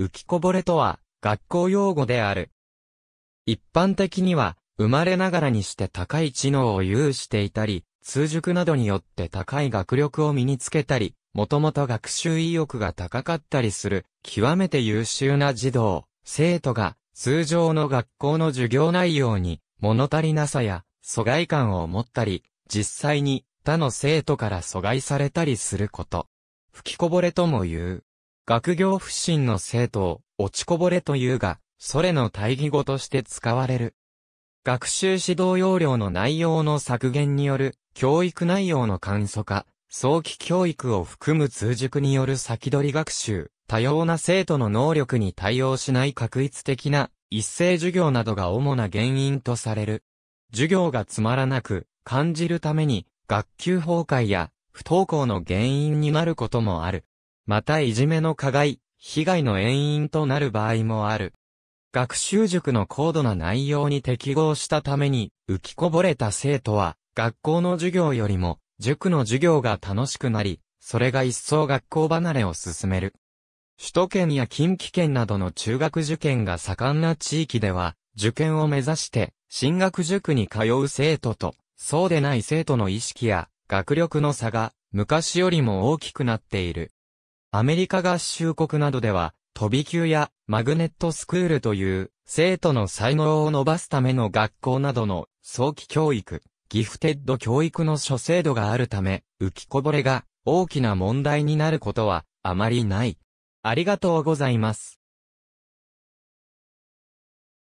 浮きこぼれとは、学校用語である。一般的には、生まれながらにして高い知能を有していたり、通塾などによって高い学力を身につけたり、もともと学習意欲が高かったりする、極めて優秀な児童、生徒が、通常の学校の授業内容に、物足りなさや、疎外感を持ったり、実際に、他の生徒から阻害されたりすること。吹きこぼれとも言う。学業不振の生徒を落ちこぼれというが、それの対義語として使われる。学習指導要領の内容の削減による教育内容の簡素化、早期教育を含む通塾による先取り学習、多様な生徒の能力に対応しない確率的な一斉授業などが主な原因とされる。授業がつまらなく感じるために学級崩壊や不登校の原因になることもある。またいじめの加害、被害の原因となる場合もある。学習塾の高度な内容に適合したために、浮きこぼれた生徒は、学校の授業よりも、塾の授業が楽しくなり、それが一層学校離れを進める。首都圏や近畿圏などの中学受験が盛んな地域では、受験を目指して、進学塾に通う生徒と、そうでない生徒の意識や、学力の差が、昔よりも大きくなっている。アメリカ合衆国などでは、飛び級やマグネットスクールという、生徒の才能を伸ばすための学校などの早期教育、ギフテッド教育の諸制度があるため、浮きこぼれが大きな問題になることはあまりない。ありがとうございます。